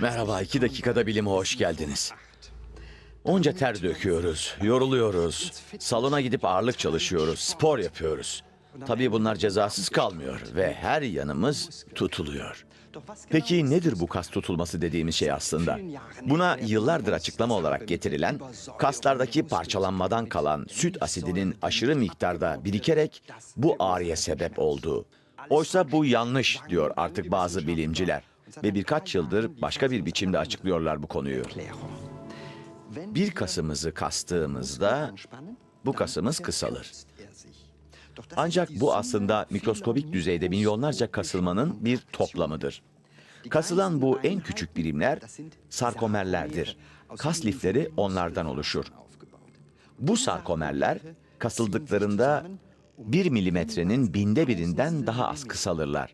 Merhaba, iki dakikada bilime hoş geldiniz. Onca ter döküyoruz, yoruluyoruz, salona gidip ağırlık çalışıyoruz, spor yapıyoruz. Tabii bunlar cezasız kalmıyor ve her yanımız tutuluyor. Peki nedir bu kas tutulması dediğimiz şey aslında? Buna yıllardır açıklama olarak getirilen, kaslardaki parçalanmadan kalan süt asidinin aşırı miktarda birikerek bu ağrıya sebep olduğu. Oysa bu yanlış diyor artık bazı bilimciler ve birkaç yıldır başka bir biçimde açıklıyorlar bu konuyu. Bir kasımızı kastığımızda bu kasımız kısalır. Ancak bu aslında mikroskobik düzeyde milyonlarca kasılmanın bir toplamıdır. Kasılan bu en küçük birimler sarkomerlerdir. Kas lifleri onlardan oluşur. Bu sarkomerler kasıldıklarında bir milimetrenin binde birinden daha az kısalırlar.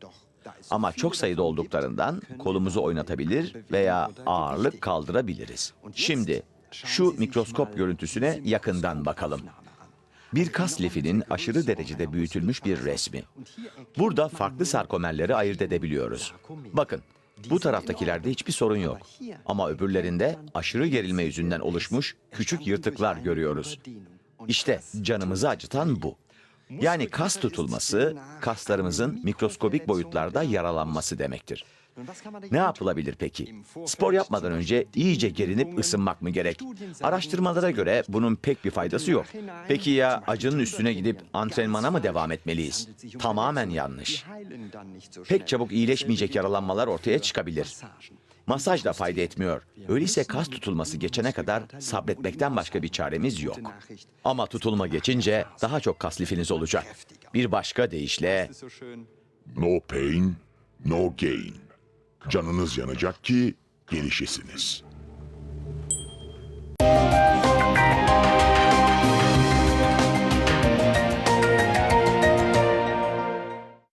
Ama çok sayıda olduklarından kolumuzu oynatabilir veya ağırlık kaldırabiliriz. Şimdi şu mikroskop görüntüsüne yakından bakalım. Bir kas lifinin aşırı derecede büyütülmüş bir resmi. Burada farklı sarkomerleri ayırt edebiliyoruz. Bakın, bu taraftakilerde hiçbir sorun yok. Ama öbürlerinde aşırı gerilme yüzünden oluşmuş küçük yırtıklar görüyoruz. İşte canımızı acıtan bu. Yani kas tutulması, kaslarımızın mikroskobik boyutlarda yaralanması demektir. Ne yapılabilir peki? Spor yapmadan önce iyice gerinip ısınmak mı gerek? Araştırmalara göre bunun pek bir faydası yok. Peki ya acının üstüne gidip antrenmana mı devam etmeliyiz? Tamamen yanlış. Pek çabuk iyileşmeyecek yaralanmalar ortaya çıkabilir. Masaj da fayda etmiyor. Öyleyse kas tutulması geçene kadar sabretmekten başka bir çaremiz yok. Ama tutulma geçince daha çok kas lifiniz olacak. Bir başka deyişle... No pain, no gain. Canınız yanacak ki gelişesiniz.